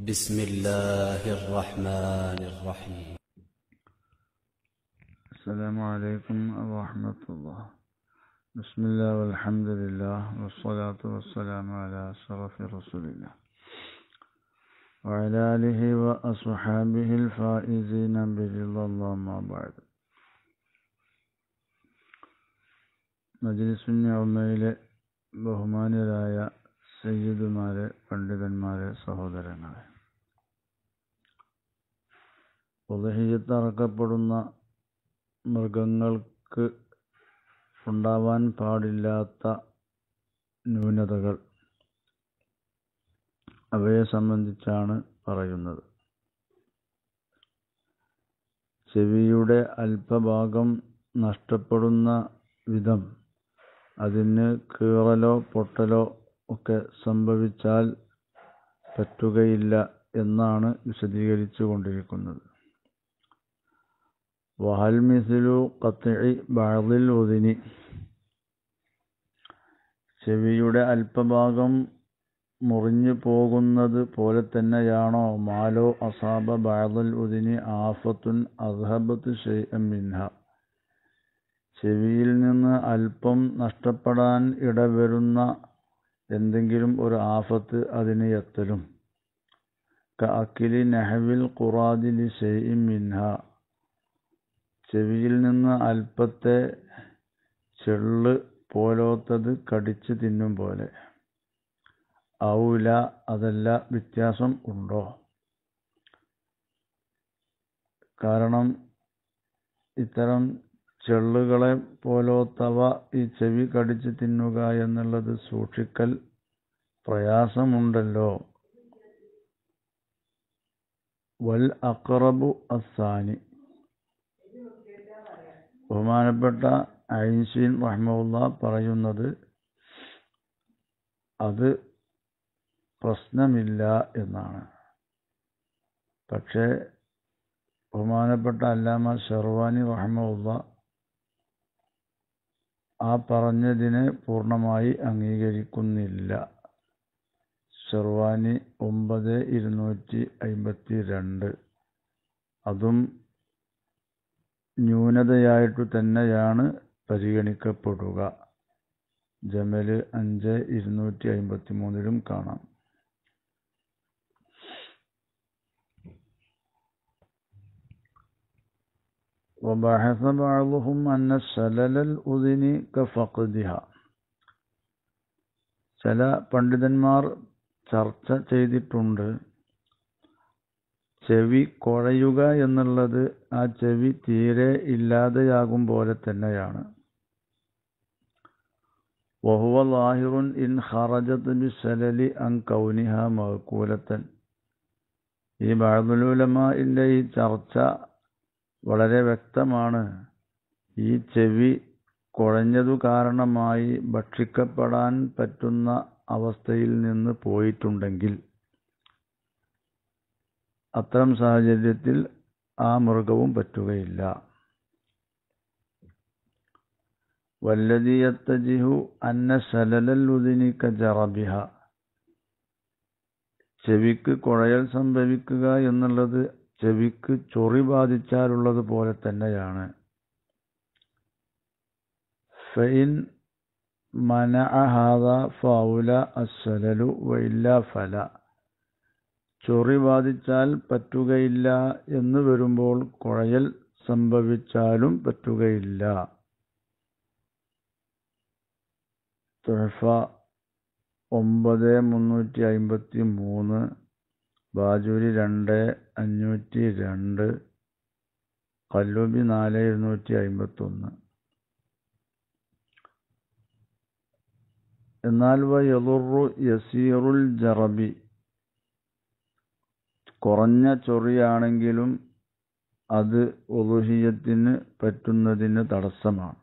بسم الله الرحمن الرحيم السلام عليكم ورحمة الله بسم الله والحمد لله والصلاة والسلام على شرف رسول الله وعلى آله وأصحابه الفائزين برضا الله ما بعد بهمان ബഹുമാനരായ സയ്യിദുമാരെ പണ്ഡിതന്മാരെ സഹോദരങ്ങളെ ഉദഹിയത്തറക്കപ്പെടുന്ന മൃഗങ്ങൾക്ക് ഉണ്ടാവാൻ പാടില്ലാത്ത ന്യൂനതകൾ അവയെ സംബന്ധിച്ചാണ് പറയുന്നത് ചെവിയുടെ അല്പഭാഗം നഷ്ടപ്പെടുന്ന വിധം അതിന് കീറലോ പൊട്ടലോ ഒക്കെ സംഭവിച്ചാൽ പറ്റുകയില്ല എന്നാണ് വിശദീകരിച്ചു കൊണ്ടിരിക്കുന്നത് വഹൽ മിസിലു കത്തി ഒതിനി ചെവിയുടെ അല്പഭാഗം മുറിഞ്ഞു പോകുന്നത് പോലെ തന്നെയാണോ മാലോ അസാബ ബാദൽ ഉദിനി ആഫത്തുൻ അസഹബത്ത് മിൻഹ ചെവിയിൽ നിന്ന് അല്പം നഷ്ടപ്പെടാൻ ഇടവരുന്ന എന്തെങ്കിലും ഒരു ആഫത്ത് അതിന് എത്തലും കഅക്കിലി നഹവിൽ ഖുറാദിലി ഷെയ്ഇൻ മിൻഹ ചെവിയിൽ നിന്ന് അല്പത്തെ ചെള്ള് പോലോത്തത് കടിച്ചു തിന്നും പോലെ ഔല അതല്ല വ്യത്യാസം ഉണ്ടോ കാരണം ഇത്തരം ചെള്ളുകളെ പോലോത്തവ ഈ ചെവി കടിച്ച് തിന്നുക എന്നുള്ളത് സൂക്ഷിക്കൽ പ്രയാസമുണ്ടല്ലോ വൽ അക്രബു അസാനി ബഹുമാനപ്പെട്ട ഐൻഷീൻ റഹ്മുല്ല പറയുന്നത് അത് പ്രശ്നമില്ല എന്നാണ് പക്ഷേ ബഹുമാനപ്പെട്ട അല്ലാമ ഷെർവാനി റഹ്മുല്ല ആ പറഞ്ഞതിനെ പൂർണ്ണമായി അംഗീകരിക്കുന്നില്ല ഷെർവാനി ഒമ്പത് ഇരുന്നൂറ്റി അയിമ്പത്തി രണ്ട് അതും ന്യൂനതയായിട്ടു തന്നെയാണ് പരിഗണിക്കപ്പെടുക ജമല് അഞ്ച് ഇരുന്നൂറ്റി അയിമ്പത്തി മൂന്നിലും കാണാം وبحث بعضهم أن الശലല ഉദിനി കഫഖദിഹ ചില പണ്ഡിതന്മാർ ചർച്ച ചെയ്തിട്ടുണ്ട് ചെവി കുഴയുക എന്നുള്ളത് ആ ചെവി തീരെ ഇല്ലാതെയാകും പോലെ തന്നെയാണ് വഹുവ ലാഹിറുൻ ഇൻ ഹറജത്ത് ബി സലലി അൻ കൗനിഹ മഹക്കൂലത്തൻ ഈ ബാദുലുലമാൻ്റെ ഈ ചർച്ച വളരെ വ്യക്തമാണ് ഈ ചെവി കുഴഞ്ഞതു കാരണമായി ഭക്ഷിക്കപ്പെടാൻ പറ്റുന്ന അവസ്ഥയിൽ നിന്ന് പോയിട്ടുണ്ടെങ്കിൽ അത്തരം സാഹചര്യത്തിൽ ആ മൃഗവും പറ്റുകയില്ല വല്ലതിയത്തജിഹു അന്ന ശലലൽ ഉദിനിക്ക ജറബിഹ ചെവിക്ക് കുഴയൽ സംഭവിക്കുക എന്നുള്ളത് ചെവിക്ക് ചൊറി ബാധിച്ചാലുള്ളത് പോലെ തന്നെയാണ് ഫൈൻ ഫൗല അസ്സലലു വയില്ല ഫല ചൊറി ബാധിച്ചാൽ പറ്റുകയില്ല എന്ന് വരുമ്പോൾ കുഴയൽ സംഭവിച്ചാലും പറ്റുകയില്ല തുഴഫ ഒമ്പത് മുന്നൂറ്റി അമ്പത്തി മൂന്ന് ബാജൂരി രണ്ട് അഞ്ഞൂറ്റി രണ്ട് കല്ലൂബി നാല് ഇരുന്നൂറ്റി അമ്പത്തൊന്ന് എന്നാൽ വയലുറു യസീറുൽ ജറബി കുറഞ്ഞ ചൊറിയാണെങ്കിലും അത് ഒലുഹിയത്തിന് പറ്റുന്നതിന് തടസ്സമാണ്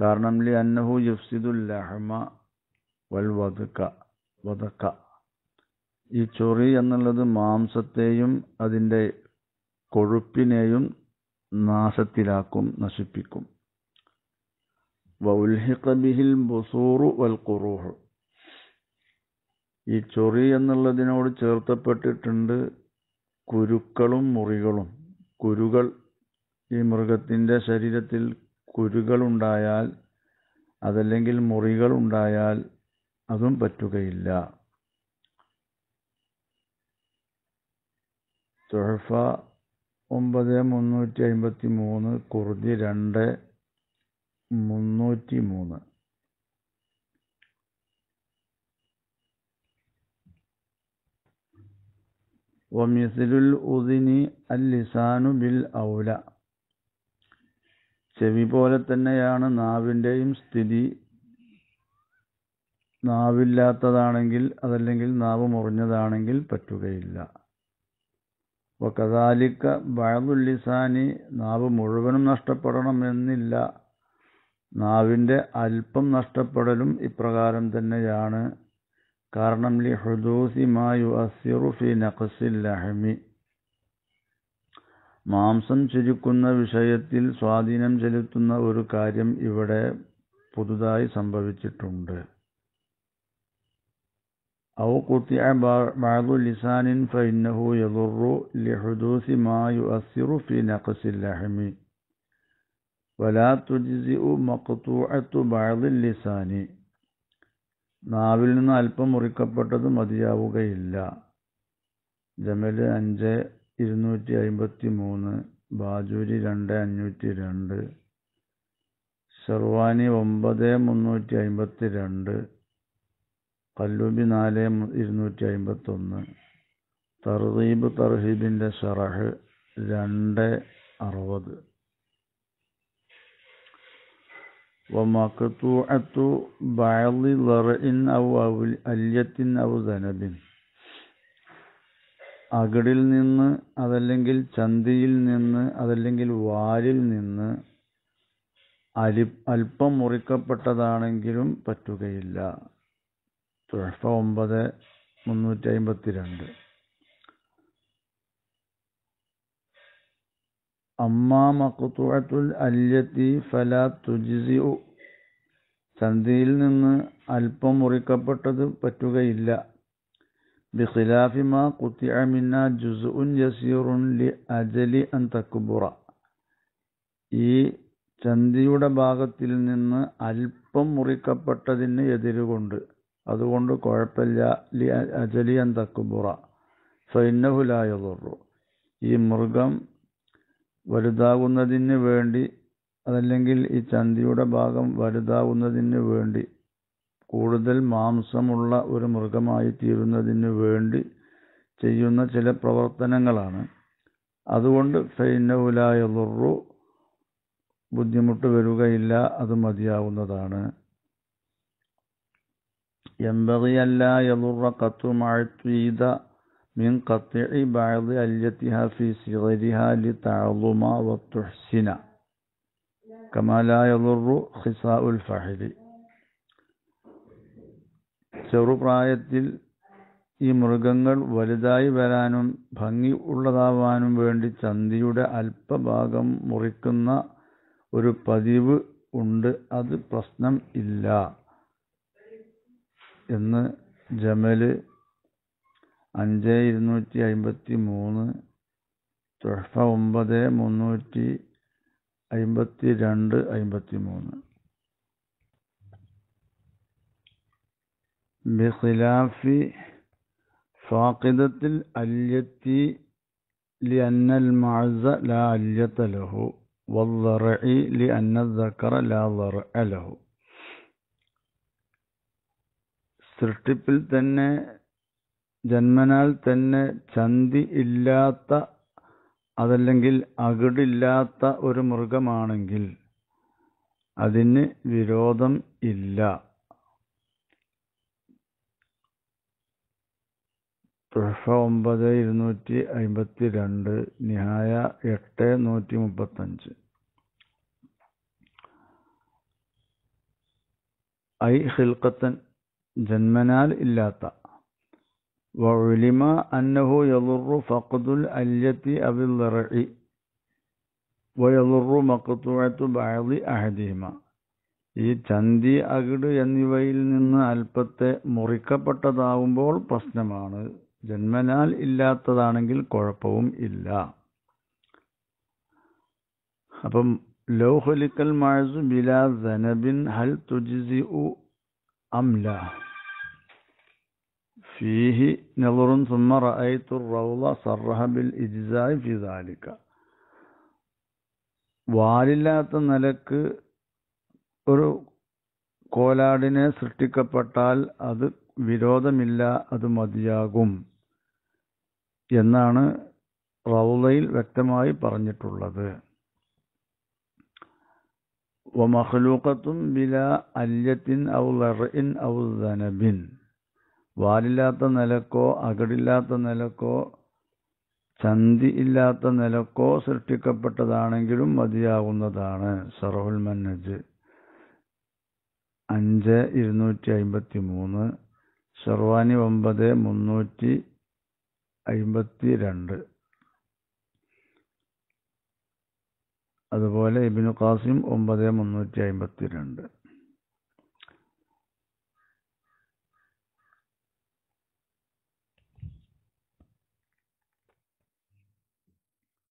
കാരണം ലി അന്നഹു യുഫ്സിദുൽ ലഹ്മ വൽ വധക്ക വധക്ക ഈ ചൊറി എന്നുള്ളത് മാംസത്തെയും അതിൻ്റെ കൊഴുപ്പിനെയും നാശത്തിലാക്കും നശിപ്പിക്കും ബിഹിൽ ബുസൂറു വൽ കുറൂഹ് ഈ ചൊറി എന്നുള്ളതിനോട് ചേർത്തപ്പെട്ടിട്ടുണ്ട് കുരുക്കളും മുറികളും കുരുകൾ ഈ മൃഗത്തിൻ്റെ ശരീരത്തിൽ കുരുകളുണ്ടായാൽ അതല്ലെങ്കിൽ മുറികൾ ഉണ്ടായാൽ അതും പറ്റുകയില്ല തുഹഫ ഒമ്പത് മുന്നൂറ്റി അമ്പത്തി മൂന്ന് കുറുതി രണ്ട് മുന്നൂറ്റി മൂന്ന് ഒമിസിലുൽ ഉദിനി അല്ലിസാനു ബിൽ ഔല ചെവി പോലെ തന്നെയാണ് നാവിൻ്റെയും സ്ഥിതി നാവില്ലാത്തതാണെങ്കിൽ അതല്ലെങ്കിൽ നാവ് മുറിഞ്ഞതാണെങ്കിൽ പറ്റുകയില്ല വക്കതാലിക്ക ബാദുല്ലിസാനി നാവ് മുഴുവനും എന്നില്ല നാവിൻ്റെ അല്പം നഷ്ടപ്പെടലും ഇപ്രകാരം തന്നെയാണ് കാരണം ലി ഹുദൂസിമായു അസിറു ഫി നഖസിൽ ലഹമി മാംസം ചുരുക്കുന്ന വിഷയത്തിൽ സ്വാധീനം ചെലുത്തുന്ന ഒരു കാര്യം ഇവിടെ പുതുതായി സംഭവിച്ചിട്ടുണ്ട് أو قطع بعض لسان فإنه يضر لحدوث ما يؤثر في نقص اللحم ولا تجزئ مقطوعة بعض اللسان നാവിൽ നിന്ന് അല്പം മുറിക്കപ്പെട്ടത് മതിയാവുകയില്ല ജമൽ അഞ്ച് ഇരുന്നൂറ്റി അയിമ്പത്തി മൂന്ന് ബാജൂരി രണ്ട് അഞ്ഞൂറ്റി രണ്ട് ഷെർവാനി ഒമ്പത് മുന്നൂറ്റി അയിമ്പത്തി രണ്ട് കല്ലുബി നാല് ഇരുന്നൂറ്റി അമ്പത്തൊന്ന് തർഹീബ് തർഹീബിൻ്റെ ഷറഹ് രണ്ട് അറുപത് ومقطوعة بعض ضرع أو ألية أو ذنب അകടിൽ നിന്ന് അതല്ലെങ്കിൽ ചന്തിയിൽ നിന്ന് അതല്ലെങ്കിൽ വാലിൽ നിന്ന് അലി അല്പം മുറിക്കപ്പെട്ടതാണെങ്കിലും പറ്റുകയില്ല തുഴഫ ഒമ്പത് മുന്നൂറ്റി അമ്പത്തി രണ്ട് അമ്മാ മക്കുത്തുഴത്തുൽ അല്യത്തി ഫല തുജിസി സന്ധിയിൽ നിന്ന് അല്പം മുറിക്കപ്പെട്ടത് പറ്റുകയില്ല ബിഖിലാഫിമ കുത്തിയ മിന്ന ജുസുൻ യസീറുൻ ലി അജലി അൻ തക്കുബുറ ഈ ചന്തിയുടെ ഭാഗത്തിൽ നിന്ന് അല്പം മുറിക്കപ്പെട്ടതിന് എതിരുകൊണ്ട് അതുകൊണ്ട് കുഴപ്പമില്ല ലി അജലിയൻ തക്കുബുറ ഫൈന്നഹുലായ തുറു ഈ മൃഗം വലുതാകുന്നതിന് വേണ്ടി അതല്ലെങ്കിൽ ഈ ചന്തിയുടെ ഭാഗം വലുതാകുന്നതിന് വേണ്ടി കൂടുതൽ മാംസമുള്ള ഒരു മൃഗമായി തീരുന്നതിന് വേണ്ടി ചെയ്യുന്ന ചില പ്രവർത്തനങ്ങളാണ് അതുകൊണ്ട് ഫൈനൗലായ ബുദ്ധിമുട്ട് വരികയില്ല അത് മതിയാവുന്നതാണ് ينبغي ألا يضر قط مع من قطع بعض أليتها في صغرها لتعظم وتحسن كما لا يضر خصاء الفحل ചെറുപ്രായത്തിൽ ഈ മൃഗങ്ങൾ വലുതായി വരാനും ഭംഗി ഉള്ളതാവാനും വേണ്ടി ചന്തിയുടെ അല്പഭാഗം മുറിക്കുന്ന ഒരു പതിവ് ഉണ്ട് അത് പ്രശ്നം ഇല്ല ഇന്ന് ജമല് അഞ്ച് ഇരുന്നൂറ്റി അൻപത്തി മൂന്ന് തുഹഫ ഒമ്പത് മുന്നൂറ്റി അൻപത്തി രണ്ട് അൻപത്തി മൂന്ന് بخلاف فاقدة الألية لأن المعز لا ألية له والضرع لأن الذكر لا ضرع له സൃഷ്ടിപ്പിൽ തന്നെ ജന്മനാൽ തന്നെ ചന്തി ഇല്ലാത്ത അതല്ലെങ്കിൽ അകിടില്ലാത്ത ഒരു മൃഗമാണെങ്കിൽ അതിന് വിരോധം ഇല്ല തുഷ ഒമ്പത് ഇരുന്നൂറ്റി അയിമ്പത്തി രണ്ട് നിഹായ എട്ട് നൂറ്റി മുപ്പത്തഞ്ച് ഐ ഹിൽക്കത്തൻ ജന്മനാൽ ഇല്ലാത്ത ഈ ചന്തി അകിട് എന്നിവയിൽ നിന്ന് അല്പത്തെ മുറിക്കപ്പെട്ടതാവുമ്പോൾ പ്രശ്നമാണ് ജന്മനാൽ ഇല്ലാത്തതാണെങ്കിൽ കുഴപ്പവും ഇല്ല അപ്പം ലോഹലിക്കൽ മഴസു ബിലാ ജനബിൻ ഹൽ തുജിസി ഉ അംല فيه نظر ثم رأيت الروض صرح بالإجزاء في ذلك വാലില്ലാത്ത നിലക്ക് ഒരു കോലാടിനെ സൃഷ്ടിക്കപ്പെട്ടാൽ അത് വിരോധമില്ല അത് മതിയാകും എന്നാണ് റൗലയിൽ വ്യക്തമായി പറഞ്ഞിട്ടുള്ളത് മഹലൂക്കത്തും ബില അല്യത്തിൻ ഔ ലറിൻ ഔ ധനബിൻ വാലില്ലാത്ത നിലക്കോ അകടില്ലാത്ത നിലക്കോ ചന്തി ഇല്ലാത്ത നിലക്കോ സൃഷ്ടിക്കപ്പെട്ടതാണെങ്കിലും മതിയാകുന്നതാണ് സറോൽ മന്നജ് അഞ്ച് ഇരുന്നൂറ്റി അയിമ്പത്തി മൂന്ന് ഷെർവാനി ഒമ്പത് മുന്നൂറ്റി അയിമ്പത്തി രണ്ട് അതുപോലെ ഇബിനു ഖാസിം ഒമ്പത് മുന്നൂറ്റി അയിമ്പത്തി രണ്ട്